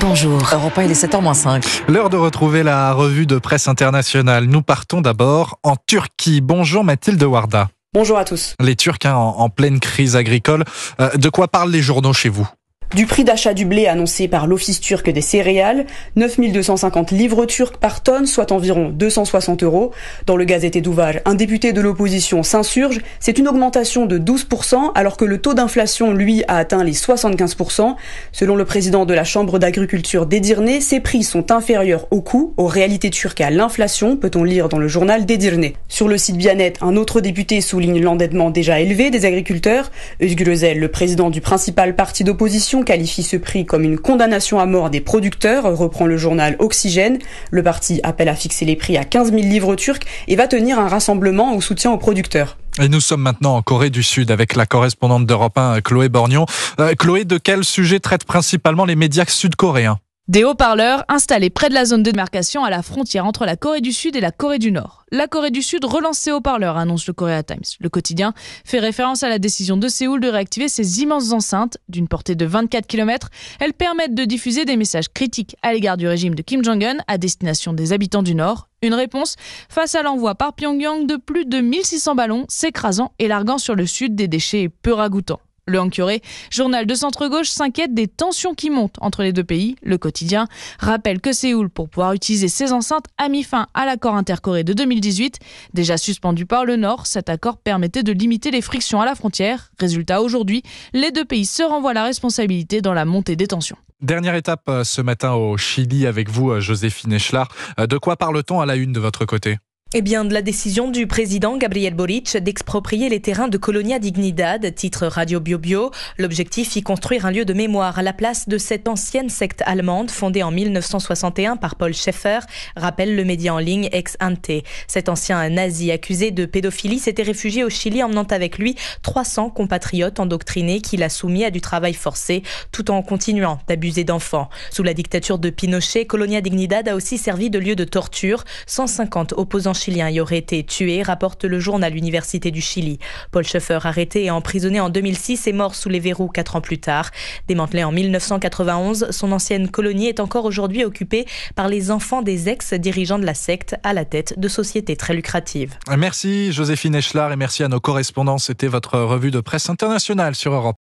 bonjour. Europe il est 7 h L'heure de retrouver la revue de presse internationale. Nous partons d'abord en Turquie. Bonjour Mathilde Warda. Bonjour à tous. Les Turcs hein, en, pleine crise agricole. Euh, de quoi parlent les journaux chez vous du prix d'achat du blé annoncé par l'Office turc des céréales, 9250 livres turcs par tonne, soit environ 260 euros. Dans le gazette d'Ouvage, un député de l'opposition s'insurge. C'est une augmentation de 12%, alors que le taux d'inflation, lui, a atteint les 75%. Selon le président de la Chambre d'agriculture d'Edirne, ces prix sont inférieurs au coût, aux réalités turques à l'inflation, peut-on lire dans le journal d'Edirne. Sur le site Bianet, un autre député souligne l'endettement déjà élevé des agriculteurs. Özgürözel, le président du principal parti d'opposition, qualifie ce prix comme une condamnation à mort des producteurs, reprend le journal Oxygène. Le parti appelle à fixer les prix à 15 000 livres turcs et va tenir un rassemblement au soutien aux producteurs. Et nous sommes maintenant en Corée du Sud avec la correspondante d'Europe 1, Chloé Borgnon. Euh, Chloé, de quel sujet traitent principalement les médias sud-coréens Des haut-parleurs installés près de la zone de démarcation à la frontière entre la Corée du Sud et la Corée du Nord la Corée du Sud relance ses haut-parleurs, annonce le Korea Times. Le quotidien fait référence à la décision de Séoul de réactiver ses immenses enceintes d'une portée de 24 km. Elles permettent de diffuser des messages critiques à l'égard du régime de Kim Jong-un à destination des habitants du Nord. Une réponse face à l'envoi par Pyongyang de plus de 1600 ballons s'écrasant et larguant sur le sud des déchets peu ragoûtants. Le Ancuré, journal de centre-gauche, s'inquiète des tensions qui montent entre les deux pays. Le quotidien rappelle que Séoul, pour pouvoir utiliser ses enceintes, a mis fin à l'accord intercoré de 2018. Déjà suspendu par le Nord, cet accord permettait de limiter les frictions à la frontière. Résultat, aujourd'hui, les deux pays se renvoient la responsabilité dans la montée des tensions. Dernière étape euh, ce matin au Chili avec vous, euh, Joséphine Echelard. Euh, de quoi parle-t-on à la une de votre côté eh bien, de la décision du président Gabriel Boric d'exproprier les terrains de Colonia Dignidad, titre Radio Bio Bio. L'objectif y construire un lieu de mémoire à la place de cette ancienne secte allemande fondée en 1961 par Paul Schaeffer, rappelle le média en ligne Ex Ante. Cet ancien nazi accusé de pédophilie s'était réfugié au Chili emmenant avec lui 300 compatriotes endoctrinés qu'il a soumis à du travail forcé tout en continuant d'abuser d'enfants. Sous la dictature de Pinochet, Colonia Dignidad a aussi servi de lieu de torture. 150 opposants Chilien y aurait été tué, rapporte le journal Université du Chili. Paul Schoeffer arrêté et emprisonné en 2006, est mort sous les verrous quatre ans plus tard. Démantelé en 1991, son ancienne colonie est encore aujourd'hui occupée par les enfants des ex-dirigeants de la secte à la tête de sociétés très lucratives. Merci Joséphine Echelard et merci à nos correspondants. C'était votre revue de presse internationale sur Europe.